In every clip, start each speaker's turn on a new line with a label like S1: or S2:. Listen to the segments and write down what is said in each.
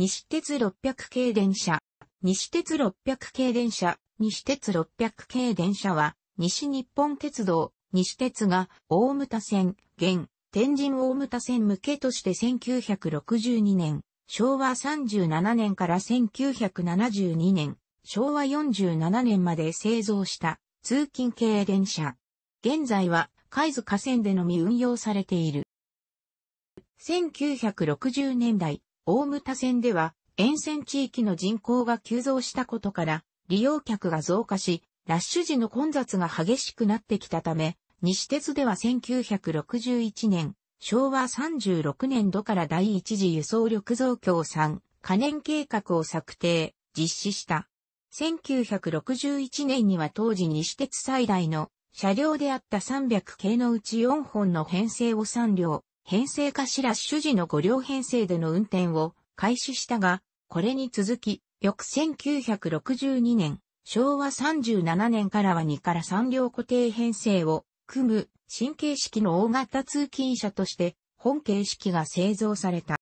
S1: 西鉄600系電車。西鉄600系電車、西鉄600系電車は、西日本鉄道、西鉄が、大牟田線、現、天神大牟田線向けとして1962年、昭和37年から1972年、昭和47年まで製造した通勤系電車。現在は、海津河川でのみ運用されている。1960年代、大牟田線では沿線地域の人口が急増したことから利用客が増加し、ラッシュ時の混雑が激しくなってきたため、西鉄では1961年、昭和36年度から第一次輸送力増強3、可燃計画を策定、実施した。1961年には当時西鉄最大の車両であった300系のうち4本の編成を3両、編成かしら主事の5両編成での運転を開始したが、これに続き、翌1962年、昭和37年からは2から3両固定編成を組む新形式の大型通勤車として本形式が製造された。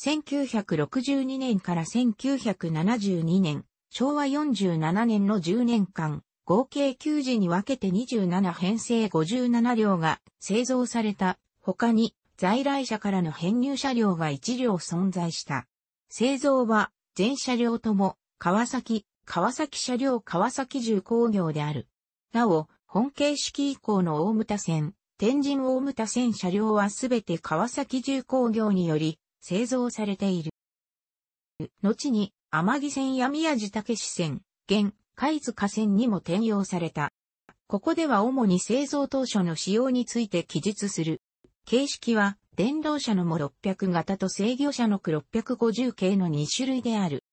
S1: 1962年から1972年、昭和47年の10年間、合計9時に分けて27編成57両が製造された。他に在来車からの編入車両が1両存在した。製造は全車両とも川崎、川崎車両川崎重工業である。なお、本形式以降の大牟田線、天神大牟田線車両はすべて川崎重工業により製造されている。後に、天城線や宮地武線、現、海津河線にも転用された。ここでは主に製造当初の使用について記述する。形式は、電動車のモ600型と制御車のク650系の2種類である。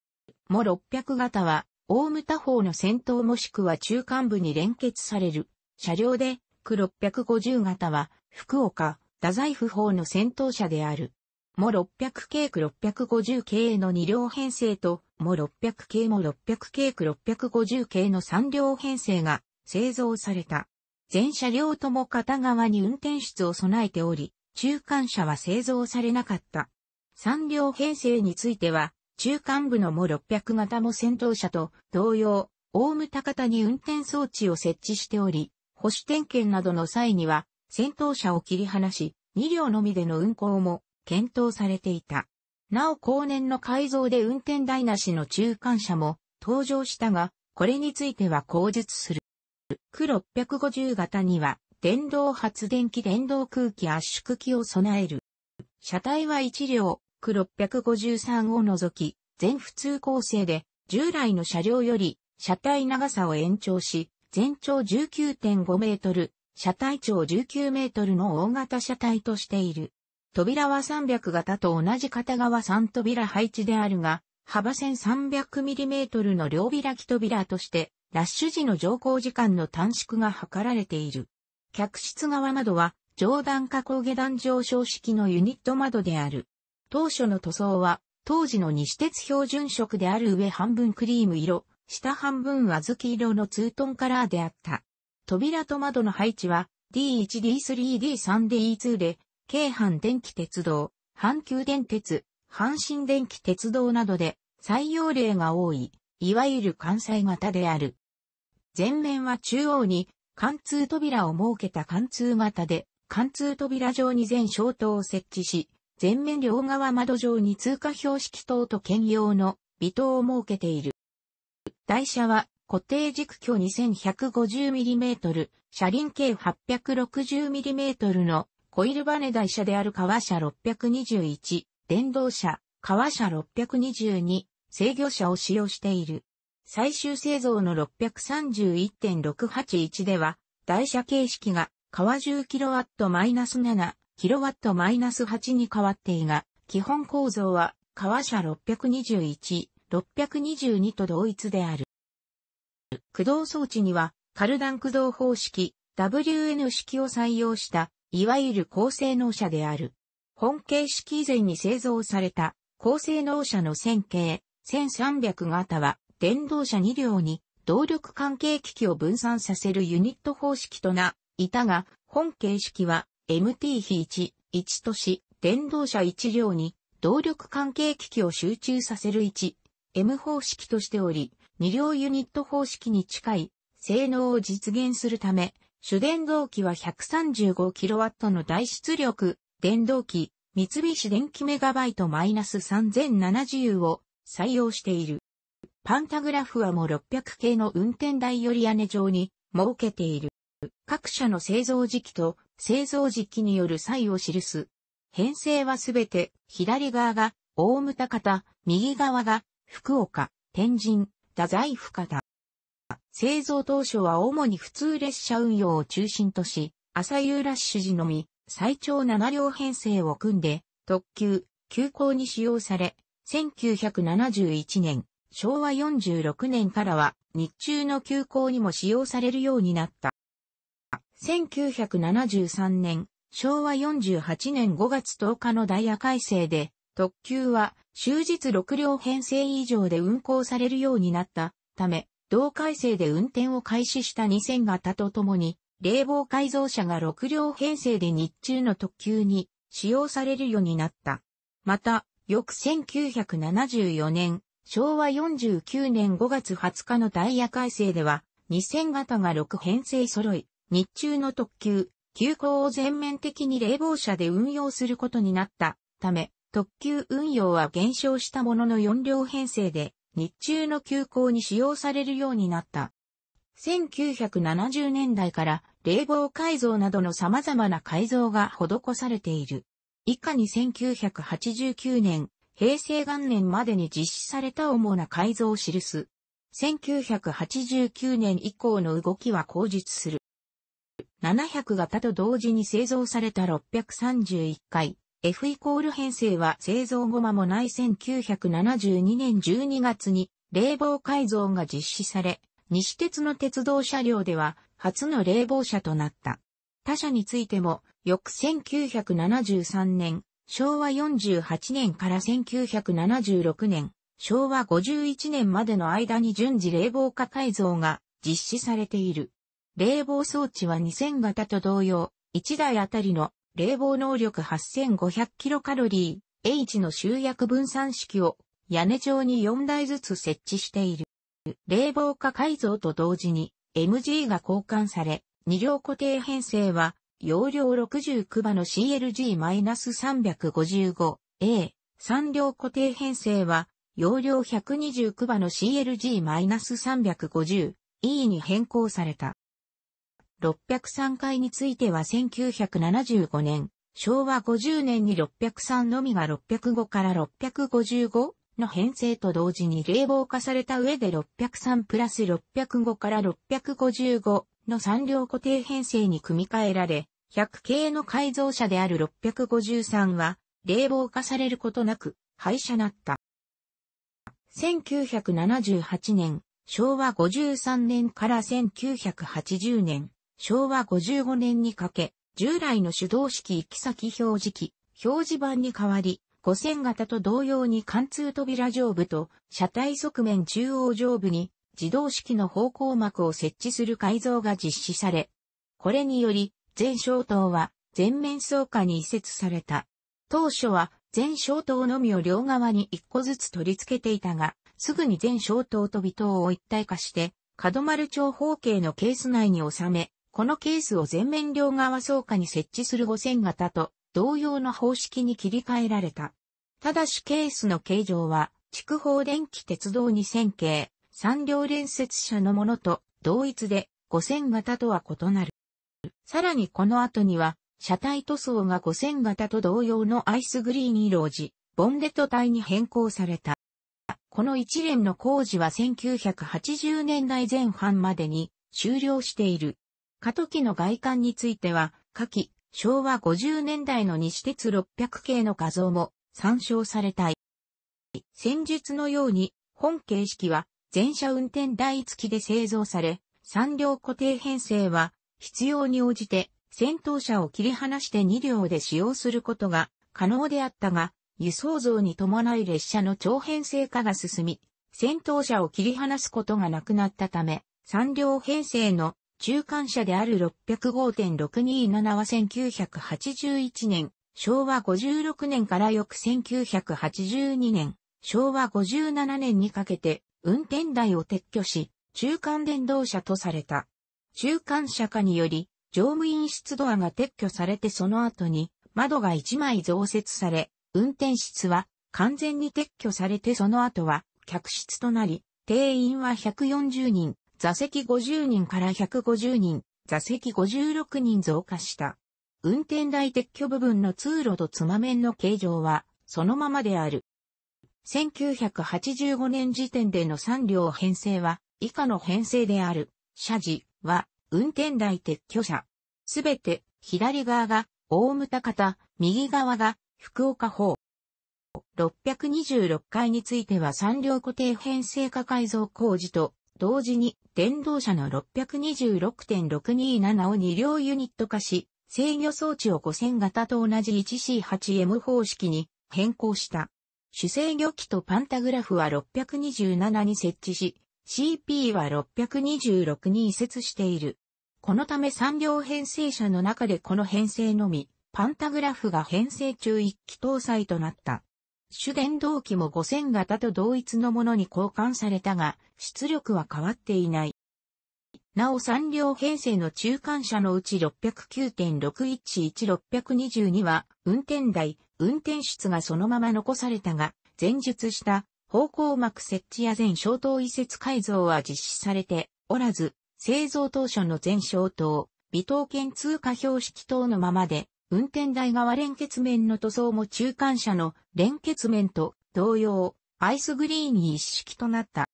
S1: モ600型は、オウム多方の先頭もしくは中間部に連結される車両で、ク650型は、福岡、太宰府方の先頭車である。モ600系ク650系の2両編成と、モ600系モ600系ク650系の3両編成が製造された。全車両とも片側に運転室を備えており、中間車は製造されなかった。3両編成については、中間部のも600型も戦闘車と同様、オウム高田に運転装置を設置しており、保守点検などの際には、戦闘車を切り離し、2両のみでの運行も検討されていた。なお後年の改造で運転台なしの中間車も登場したが、これについては口述する。Q650 型には、電動発電機電動空気圧縮機を備える。車体は1両、Q653 を除き、全普通構成で、従来の車両より、車体長さを延長し、全長19.5メートル、車体長19メートルの大型車体としている。扉は300型と同じ片側3扉配置であるが、幅 1300mm の両開き扉としてラッシュ時の乗降時間の短縮が図られている。客室側窓は、上段加工下段上昇式のユニット窓である。当初の塗装は、当時の西鉄標準色である上半分クリーム色、下半分小豆色のツートンカラーであった。扉と窓の配置は、D1、D3、D3、D2 で、京阪電気鉄道、阪急電鉄、阪神電気鉄道などで採用例が多い、いわゆる関西型である。前面は中央に貫通扉を設けた貫通型で、貫通扉上に全小灯を設置し、前面両側窓上に通過標識灯と兼用の微灯を設けている。台車は固定軸距 2150mm、車輪径 860mm のコイルバネ台車である川車621、電動車、川車622、制御車を使用している。最終製造の631.681では、台車形式が、川 10kW-7kW-8 に変わっていが、基本構造は、川車621、622と同一である。駆動装置には、カルダン駆動方式、WN 式を採用した、いわゆる高性能車である。本形式以前に製造された、高性能車の線形、1300型は、電動車2両に動力関係機器を分散させるユニット方式とな、いたが、本形式は MT 比1、1とし、電動車1両に動力関係機器を集中させる1、M 方式としており、2両ユニット方式に近い性能を実現するため、主電動機は 135kW の大出力、電動機、三菱電機メガバイトマイナス3070を採用している。パンタグラフはも600系の運転台より屋根状に設けている。各社の製造時期と製造時期による際を記す。編成はすべて左側が大牟田方、右側が福岡、天神、太宰府方。製造当初は主に普通列車運用を中心とし、朝夕ラッシュ時のみ最長7両編成を組んで特急、急行に使用され、1971年昭和46年からは日中の休校にも使用されるようになった。1973年、昭和48年5月10日のダイヤ改正で、特急は終日6両編成以上で運行されるようになったため、同改正で運転を開始した2000型とともに、冷房改造車が6両編成で日中の特急に使用されるようになった。また、翌1974年、昭和49年5月20日のダイヤ改正では、2000型が6編成揃い、日中の特急、急行を全面的に冷房車で運用することになったため、特急運用は減少したものの4両編成で、日中の急行に使用されるようになった。1970年代から冷房改造などの様々な改造が施されている。以下に1989年平成元年までに実施された主な改造を記す。1989年以降の動きは口述する。700型と同時に製造された631回、F イコール編成は製造後間もない1972年12月に冷房改造が実施され、西鉄の鉄道車両では初の冷房車となった。他社についても、翌1973年、昭和48年から1976年、昭和51年までの間に順次冷房化改造が実施されている。冷房装置は2000型と同様、1台あたりの冷房能力 8500kcal H の集約分散式を屋根上に4台ずつ設置している。冷房化改造と同時に MG が交換され、2両固定編成は容量69場の CLG-355A、3両固定編成は、容量129場の CLG-350E に変更された。603回については1975年、昭和50年に603のみが605から655の編成と同時に冷房化された上で603プラス605から655の三両固定編成に組み替えられ、100系の改造車である653は、冷房化されることなく、廃車なった。1978年、昭和53年から1980年、昭和55年にかけ、従来の手動式行き先表示機、表示板に代わり、5000型と同様に貫通扉上部と車体側面中央上部に自動式の方向幕を設置する改造が実施され、これにより、全小灯は全面装架に移設された。当初は全小灯のみを両側に一個ずつ取り付けていたが、すぐに全小灯と微灯を一体化して、角丸長方形のケース内に収め、このケースを全面両側装架に設置する5000型と同様の方式に切り替えられた。ただしケースの形状は、筑豊電気鉄道2000系、三両連接車のものと同一で五線型とは異なる。さらにこの後には、車体塗装が五線型と同様のアイスグリーン色をじ、ボンネット体に変更された。この一連の工事は1980年代前半までに終了している。過渡期の外観については、下記、昭和50年代の西鉄600系の画像も参照されたい。先日のように、本形式は全車運転台付きで製造され、3両固定編成は必要に応じて先頭車を切り離して2両で使用することが可能であったが、輸送像に伴い列車の長編成化が進み、先頭車を切り離すことがなくなったため、3両編成の中間車である605.627は1981年、昭和56年から翌1982年、昭和57年にかけて運転台を撤去し、中間電動車とされた。中間車化により、乗務員室ドアが撤去されてその後に窓が1枚増設され、運転室は完全に撤去されてその後は客室となり、定員は140人、座席50人から150人、座席56人増加した。運転台撤去部分の通路とつま面の形状はそのままである。1985年時点での3両編成は、以下の編成である、車時は、運転台撤去車。すべて、左側が、大牟田方、右側が、福岡方。626階については3両固定編成化改造工事と、同時に、電動車の626.627を2両ユニット化し、制御装置を5000型と同じ 1C8M 方式に変更した。主制御機とパンタグラフは627に設置し、CP は626に移設している。このため3両編成車の中でこの編成のみ、パンタグラフが編成中1機搭載となった。主電動機も5000型と同一のものに交換されたが、出力は変わっていない。なお3両編成の中間車のうち6 0 9 6 1 1 6 2 2は運転台、運転室がそのまま残されたが、前述した方向膜設置や全小灯移設改造は実施されておらず、製造当初の全小灯、微灯圏通過標識等のままで、運転台側連結面の塗装も中間車の連結面と同様、アイスグリーンに一式となった。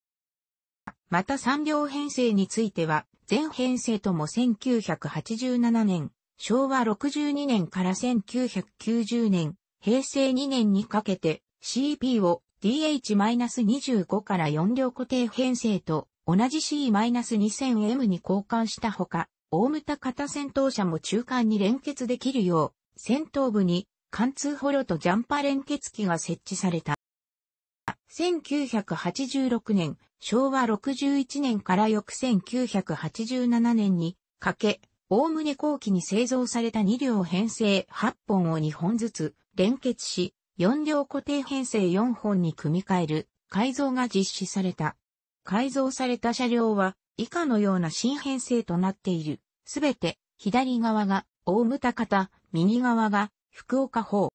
S1: また3両編成については、全編成とも1987年、昭和62年から1990年、平成2年にかけて CP を DH-25 から4両固定編成と同じ C-2000M に交換したほか、大牟田型戦闘車も中間に連結できるよう、戦闘部に貫通ホロとジャンパ連結機が設置された。1986年、昭和61年から翌1987年にかけ、おおむね後期に製造された2両編成8本を2本ずつ、連結し、4両固定編成4本に組み替える改造が実施された。改造された車両は以下のような新編成となっている。すべて左側が大牟田方、右側が福岡方。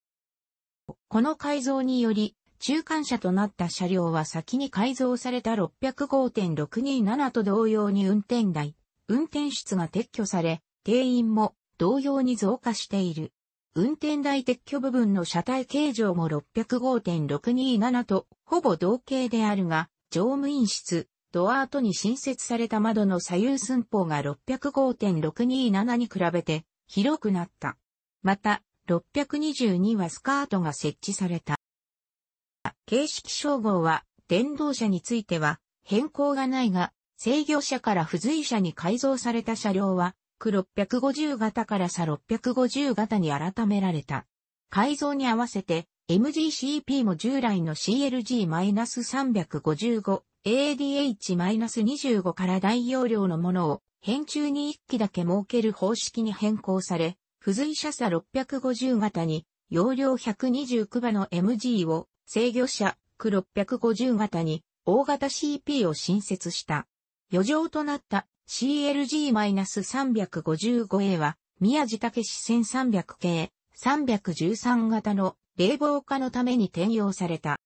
S1: この改造により中間車となった車両は先に改造された605.627と同様に運転台、運転室が撤去され、定員も同様に増加している。運転台撤去部分の車体形状も605.627とほぼ同型であるが、乗務員室、ドア後に新設された窓の左右寸法が605.627に比べて広くなった。また、622はスカートが設置された。形式称号は、電動車については変更がないが、制御車から付随車に改造された車両は、ク650型からサ650型に改められた。改造に合わせて MGCP も従来の CLG-355、ADH-25 から大容量のものを編中に1機だけ設ける方式に変更され、付随車差650型に容量129馬の MG を制御車ク650型に大型 CP を新設した。余剰となった CLG-355A は、宮地武史1300系、313型の冷房化のために転用された。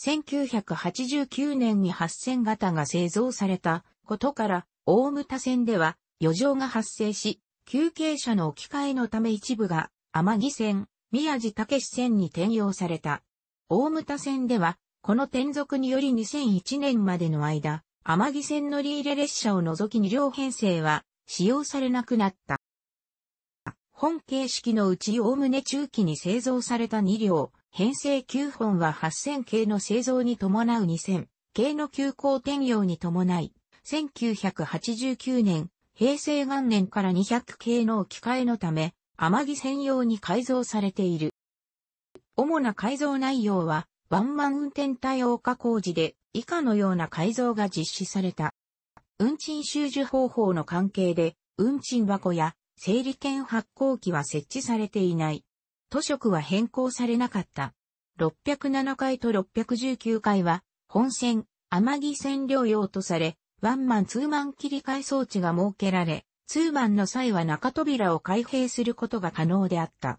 S1: 1989年に8000型が製造されたことから、大牟田線では余剰が発生し、休憩車の置き換えのため一部が天城線、宮地武史線に転用された。大牟田線では、この転属により2001年までの間、天城線乗り入れ列車を除き2両編成は使用されなくなった。本形式のうちおおむね中期に製造された2両、編成9本は8000系の製造に伴う2000系の急行転用に伴い、1989年、平成元年から200系の置き換えのため、天城専用に改造されている。主な改造内容は、ワンマン運転対応化工事で、以下のような改造が実施された。運賃収受方法の関係で、運賃箱や整理券発行機は設置されていない。都職は変更されなかった。607階と619階は、本線、天城線両用とされ、ワンマンツーマン切り替え装置が設けられ、ツーマンの際は中扉を開閉することが可能であった。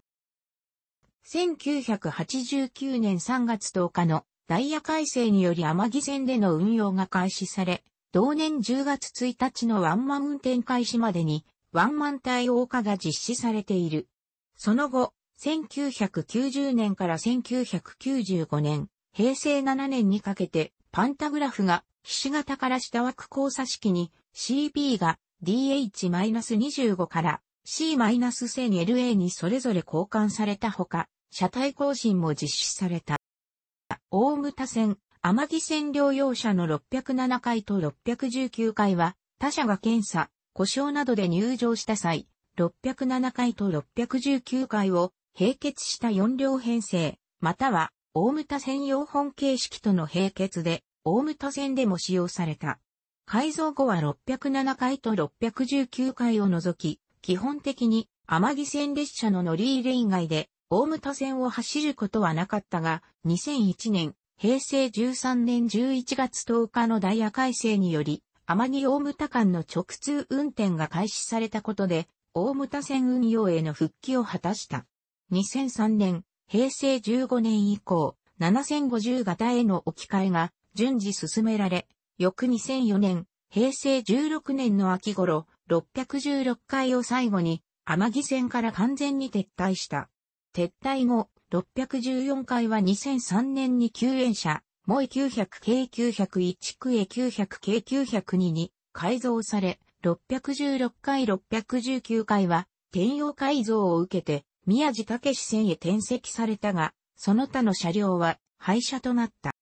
S1: 1989年3月10日のダイヤ改正により天城線での運用が開始され、同年10月1日のワンマン運転開始までに、ワンマン対応化が実施されている。その後、1990年から1995年、平成7年にかけて、パンタグラフが、ひし形から下枠交差式に、CB が DH-25 から C-1000LA にそれぞれ交換されたほか、車体更新も実施された。大牟田線、天城線両用車の607回と619回は、他社が検査、故障などで入場した際、607回と619回を並結した4両編成、または、大牟田線用本形式との並結で、大牟田線でも使用された。改造後は607回と619回を除き、基本的に天城線列車の乗り入れ以外で、大牟田線を走ることはなかったが、2001年、平成13年11月10日のダイヤ改正により、天城大牟田間の直通運転が開始されたことで、大牟田線運用への復帰を果たした。2003年、平成15年以降、7050型への置き換えが順次進められ、翌2004年、平成16年の秋頃、616回を最後に、天城線から完全に撤退した。撤退後、614回は2003年に救援車、モイ900系901クエ900系902に改造され、616回619回は転用改造を受けて宮地武史線へ転籍されたが、その他の車両は廃車となった。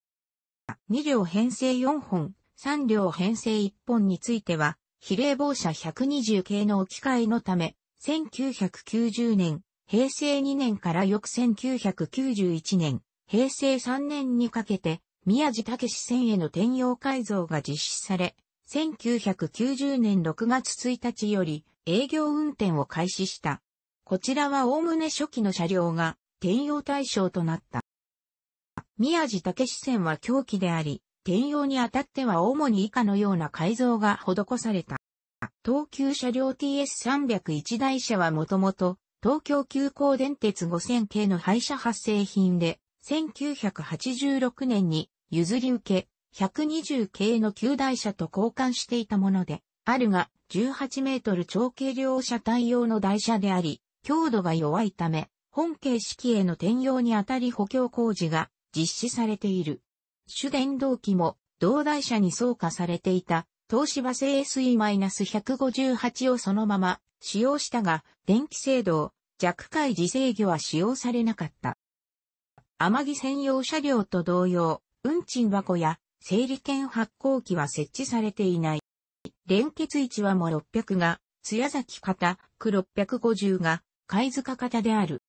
S1: 2両編成4本、3両編成1本については、比例防車120系の置き換えのため、1990年平成2年から翌1991年、平成3年にかけて、宮地武史線への転用改造が実施され、1990年6月1日より営業運転を開始した。こちらはおおむね初期の車両が転用対象となった。宮地武史線は狂気であり、転用にあたっては主に以下のような改造が施された。東急車両 TS301 台車はもともと東京急行電鉄5000系の廃車発生品で、1986年に譲り受け、120系の旧台車と交換していたもので、あるが、18メートル長軽量車対応の台車であり、強度が弱いため、本形式への転用にあたり補強工事が実施されている。主電動機も同台車に装加されていた東芝製 SE-158 をそのまま使用したが、電気制動、弱回自制御は使用されなかった。天城専用車両と同様、運賃箱や整理券発行機は設置されていない。連結位置はも600が、艶崎型、区650が、貝塚型である。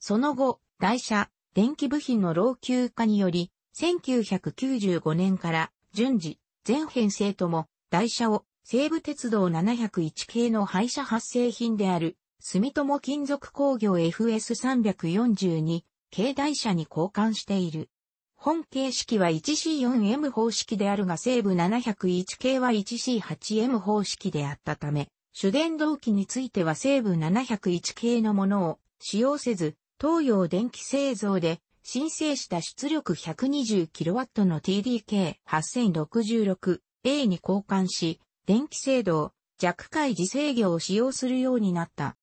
S1: その後、台車、電気部品の老朽化により、1995年から順次、全編成とも台車を西武鉄道701系の廃車発生品である住友金属工業 FS342 系台車に交換している。本形式は 1C4M 方式であるが西武701系は 1C8M 方式であったため、主電動機については西武701系のものを使用せず、東洋電気製造で申請した出力 120kW の TDK8066 A に交換し、電気制動、弱回自制御を使用するようになった。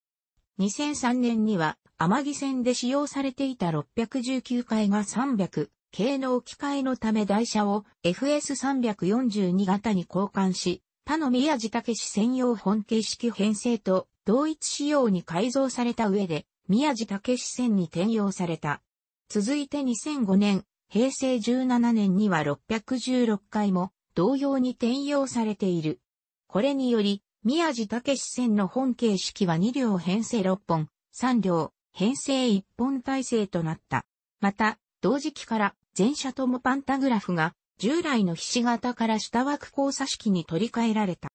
S1: 2003年には、天城線で使用されていた619回が300系の置き換えのため台車を FS342 型に交換し、他の宮地武専用本形式編成と同一仕様に改造された上で、宮地武線に転用された。続いて2005年、平成17年には616回も同様に転用されている。これにより、宮地武線の本形式は2両編成6本、3両編成1本体制となった。また、同時期から全車ともパンタグラフが従来の菱形から下枠交差式に取り替えられた。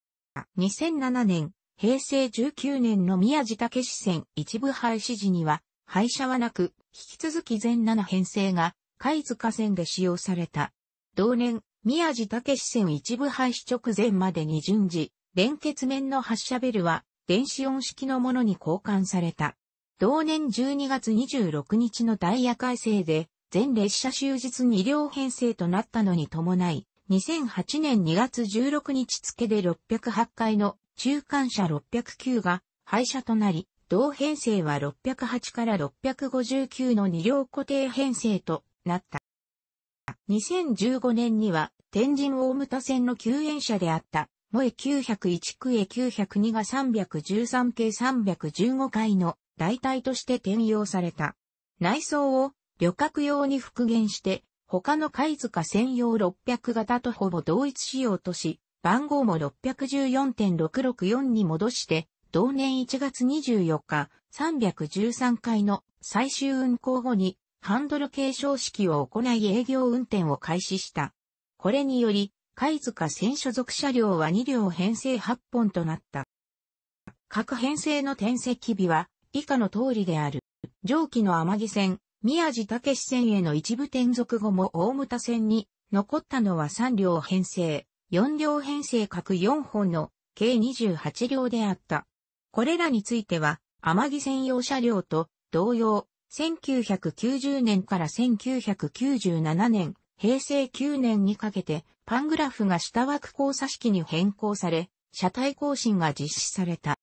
S1: 2007年、平成19年の宮地武線一部廃止時には、廃車はなく、引き続き全7編成が、貝塚線で使用された。同年、宮地武線一部廃止直前までに順次、連結面の発射ベルは電子音式のものに交換された。同年12月26日のダイヤ改正で、全列車終日2両編成となったのに伴い、2008年2月16日付で608回の中間車609が廃車となり、同編成は608から659の2両固定編成となった。2015年には天神大牟田線の救援車であった、萌え901区へ902が313系315回の代替として転用された。内装を旅客用に復元して、他の貝塚専用600型とほぼ同一仕様とし、番号も614.664に戻して、同年1月24日、313回の最終運行後に、ハンドル継承式を行い営業運転を開始した。これにより、貝塚線所属車両は2両編成8本となった。各編成の転籍日は以下の通りである。上記の天城線、宮地武線への一部転属後も大牟田線に残ったのは3両編成、4両編成各4本の計28両であった。これらについては、天城専用車両と同様、1990年から1997年、平成9年にかけて、パングラフが下枠交差式に変更され、車体更新が実施された。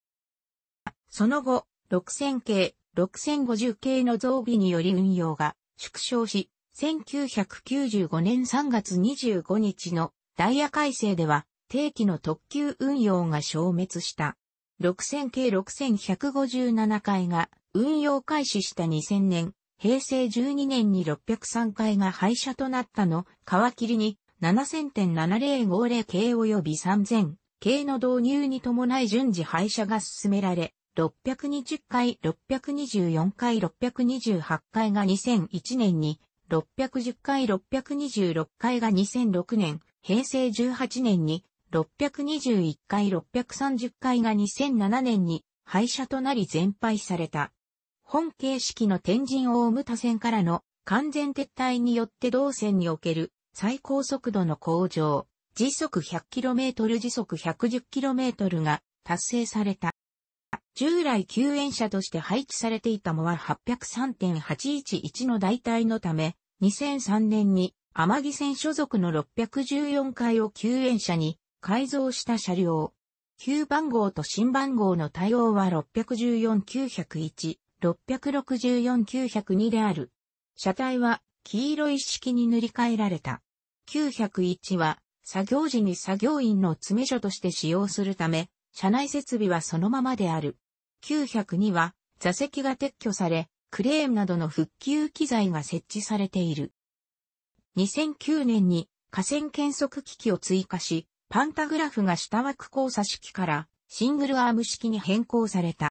S1: その後、6000系、6050系の増備により運用が縮小し、1995年3月25日のダイヤ改正では定期の特急運用が消滅した。6000系6157回が運用開始した2000年平成12年に603回が廃車となったの、皮切りに7000.7050系及び3000系の導入に伴い順次廃車が進められ、620回、624回、628回が2001年に、610回、626回が2006年、平成18年に、621回、630回が2007年に、廃車となり全廃された。本形式の天神大牟田線からの完全撤退によって同線における最高速度の向上、時速 100km 時速 110km が達成された。従来救援車として配置されていたモア803.811の代替のため、2003年に天城線所属の614階を救援車に改造した車両。旧番号と新番号の対応は614-901、664-902である。車体は黄色い式に塗り替えられた。901は作業時に作業員の詰め所として使用するため、車内設備はそのままである。902は座席が撤去され、クレーンなどの復旧機材が設置されている。2009年に河川検測機器を追加し、パンタグラフが下枠交差式からシングルアーム式に変更された。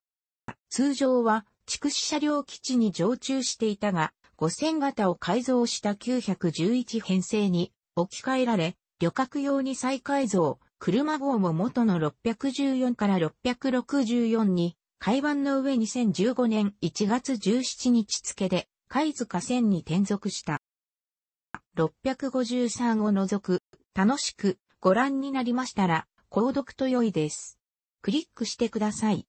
S1: 通常は筑紫車両基地に常駐していたが、5000型を改造した911編成に置き換えられ、旅客用に再改造、車号も元の614から664に、海岸の上2015年1月17日付で、貝塚線に転属した。653を除く、楽しくご覧になりましたら、購読と良いです。クリックしてください。